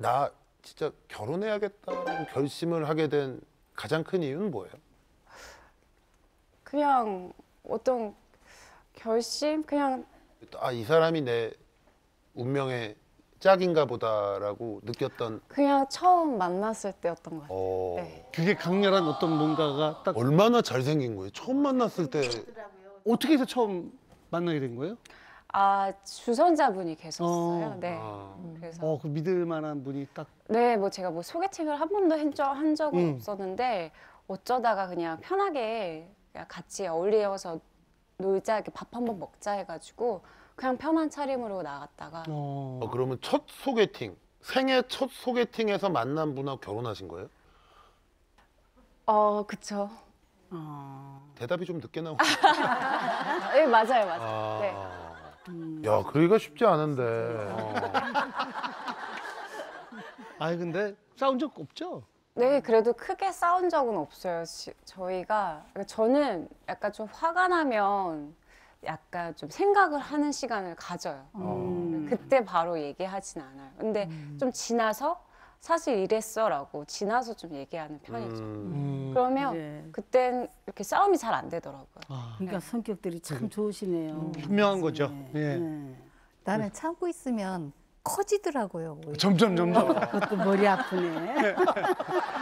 나 진짜 결혼해야겠다는 결심을 하게 된 가장 큰 이유는 뭐예요? 그냥 어떤 결심 그냥 아 이 사람이 내 운명의 짝인가 보다라고 느꼈던 그냥 처음 만났을 때였던 것 같아요. 어... 네. 그게 강렬한 어떤 뭔가가 딱 얼마나 잘생긴 거예요? 처음 만났을 때 어떻게 해서 처음 만나게 된 거예요? 아 주선자분이 계셨어요. 어. 네. 아. 음, 그래서 어, 그 믿을 만한 분이 딱 네, 뭐 제가 뭐 소개팅을 한 번도 한, 적, 한 적은 음. 없었는데 어쩌다가 그냥 편하게 그냥 같이 어울려서 놀자, 이렇게 밥한번 먹자 해가지고 그냥 편한 차림으로 나갔다가 어. 어, 그러면 첫 소개팅, 생애 첫 소개팅에서 만난 분하고 결혼하신 거예요? 어 그쵸. 어. 대답이 좀 늦게 나오네. 네 맞아요, 맞아요. 아. 네. 음. 야, 그러기가 쉽지 않은데. 어. 아니 근데 싸운 적 없죠? 네, 그래도 크게 싸운 적은 없어요. 지- 저희가 그러니까 저는 약간 좀 화가 나면 약간 좀 생각을 하는 시간을 가져요. 어. 그때 바로 얘기하진 않아요. 근데 음. 좀 지나서 사실 이랬어라고 지나서 좀 얘기하는 편이죠. 음. 음. 그러면 네. 그땐 이렇게 싸움이 잘 안 되더라고요. 아. 그러니까 네. 성격들이 참 좋으시네요. 음. 현명한 거죠. 네. 예. 나는 네. 참고 있으면 커지더라고요. 오히려. 점점 점점. 어, 그것도 머리 아프네.